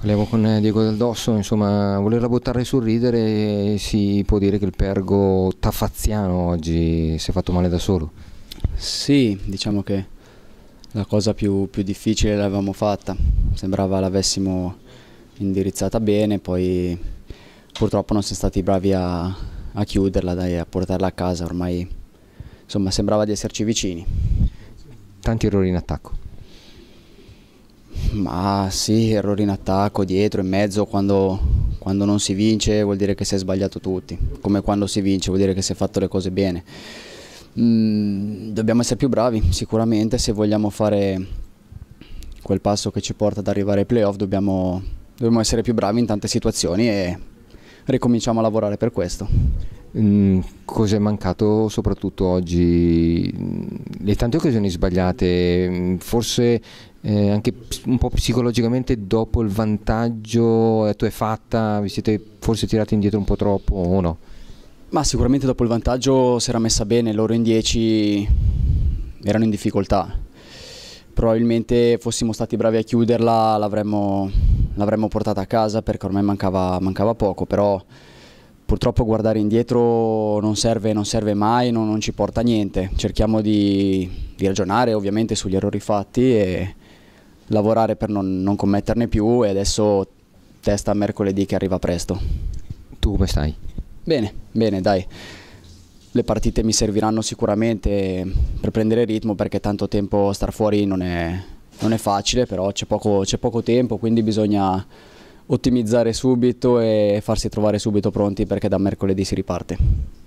Parliamo con eh, Diego Daldosso, Dosso, insomma, volerla buttare sul ridere eh, si può dire che il pergo tafazziano oggi si è fatto male da solo. Sì, diciamo che la cosa più, più difficile l'avevamo fatta, sembrava l'avessimo indirizzata bene, poi purtroppo non siamo stati bravi a, a chiuderla, e a portarla a casa, ormai insomma sembrava di esserci vicini. Tanti errori in attacco. Ma sì, errori in attacco, dietro, in mezzo, quando, quando, non si vince vuol dire che si è sbagliato tutti, come quando si vince vuol dire che si è fatto le cose bene. Mm, dobbiamo essere più bravi, sicuramente se vogliamo fare quel passo che ci porta ad arrivare ai playoff dobbiamo, dobbiamo essere più bravi in tante situazioni e ricominciamo a lavorare per questo. Mm, Cos'è mancato soprattutto oggi? Mm, le tante occasioni sbagliate, mm, forse eh, anche un po' psicologicamente dopo il vantaggio tu è fatta, vi siete forse tirati indietro un po' troppo o no? Ma sicuramente dopo il vantaggio si era messa bene, loro in 10 erano in difficoltà. Probabilmente fossimo stati bravi a chiuderla, l'avremmo, portata a casa perché ormai mancava, mancava, poco, però purtroppo guardare indietro non serve, non serve mai, non, non, ci porta a niente. Cerchiamo di, di ragionare ovviamente sugli errori fatti e lavorare per non, non commetterne più e adesso testa mercoledì che arriva presto. Tu come stai? Bene, bene, dai. Le partite mi serviranno sicuramente per prendere ritmo perché tanto tempo star fuori non è, non è facile, però c'è poco, poco tempo, quindi bisogna ottimizzare subito e farsi trovare subito pronti perché da mercoledì si riparte.